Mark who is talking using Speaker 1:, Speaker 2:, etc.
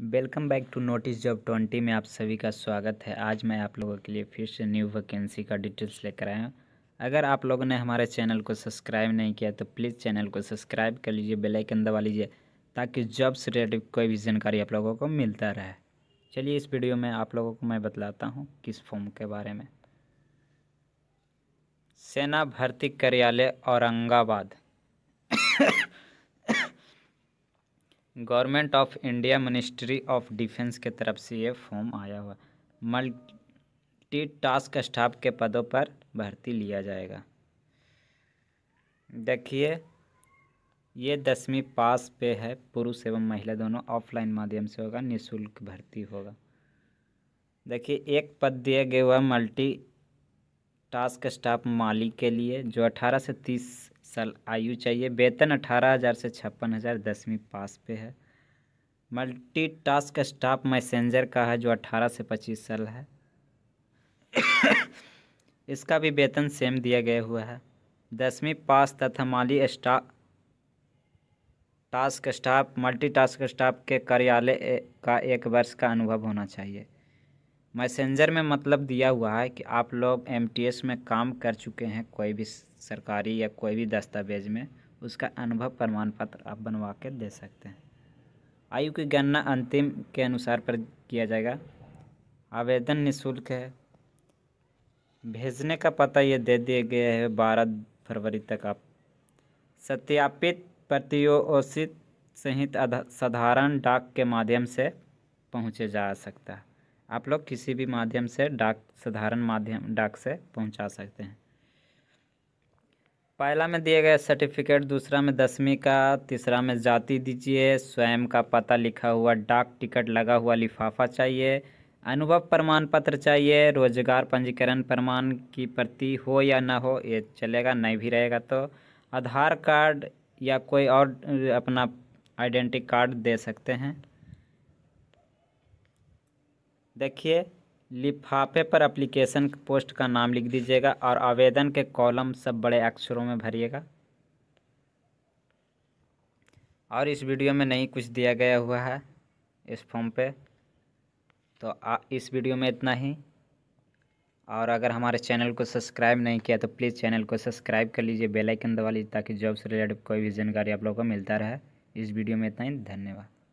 Speaker 1: welcome back to notice job twenty में आप सभी का स्वागत है आज मैं आप लोगों के लिए फिर से न्यू वैकेंसी का डिटेल्स लेकर आया हूँ अगर आप लोगों ने हमारे चैनल को सब्सक्राइब नहीं किया तो प्लीज़ चैनल को सब्सक्राइब कर लीजिए बेल आइकन दबा लीजिए ताकि जॉब से रिलेटेड कोई भी जानकारी आप लोगों को मिलता रहे चलिए इस वीडियो में आप लोगों को मैं बतलाता हूँ किस फॉर्म के बारे में सेना भर्ती कार्यालय Aurangabad government of India ministry of defence के तरफ से ये फॉर्म आया हुआ मल्टी टास्क स्टाफ के पदों पर भर्ती लिया जाएगा देखिए ये दसवीं पास पे है पुरुष एवं महिला दोनों ऑफलाइन माध्यम से होगा निशुल्क भर्ती होगा देखिए एक पद दिया गया हुआ मल्टी टास्क स्टाफ माली के लिए जो अठारह से तीस साल आयु चाहिए वेतन अठारह हज़ार से छप्पन हज़ार दसवीं पास पे है मल्टी टास्क स्टाफ मैसेंजर का है जो अट्ठारह से पच्चीस साल है इसका भी वेतन सेम दिया गया हुआ है दसवीं पास तथा माली staff task staff multi task staff के कार्यालय का एक वर्ष का अनुभव होना चाहिए मैसेंजर में मतलब दिया हुआ है कि आप लोग एमटीएस में काम कर चुके हैं कोई भी सरकारी या कोई भी दस्तावेज में उसका अनुभव प्रमाण पत्र आप बनवा के दे सकते हैं आयु की गणना अंतिम के अनुसार पर किया जाएगा आवेदन निशुल्क है भेजने का पता ये दे दिया गया है बारह फरवरी तक आप सत्यापित प्रतियोषित सहित साधारण डाक के माध्यम से पहुँचे जा सकता है आप लोग किसी भी माध्यम से डाक साधारण माध्यम डाक से पहुंचा सकते हैं पहला में दिए गए सर्टिफिकेट दूसरा में दसवीं का तीसरा में जाति दीजिए स्वयं का पता लिखा हुआ डाक टिकट लगा हुआ लिफाफा चाहिए अनुभव प्रमाण पत्र चाहिए रोजगार पंजीकरण प्रमाण की प्रति हो या ना हो ये चलेगा नहीं भी रहेगा तो आधार कार्ड या कोई और अपना आइडेंटिटी कार्ड दे सकते हैं देखिए लिफाफे पर एप्लीकेशन पोस्ट का नाम लिख दीजिएगा और आवेदन के कॉलम सब बड़े अक्षरों में भरिएगा और इस वीडियो में नहीं कुछ दिया गया हुआ है इस फॉर्म पे तो आ, इस वीडियो में इतना ही और अगर हमारे चैनल को सब्सक्राइब नहीं किया तो प्लीज़ चैनल को सब्सक्राइब कर लीजिए बेल आइकन दबा लीजिए ताकि जॉब से रिलेटेड कोई भी जानकारी आप लोगों को मिलता रहे इस वीडियो में इतना ही धन्यवाद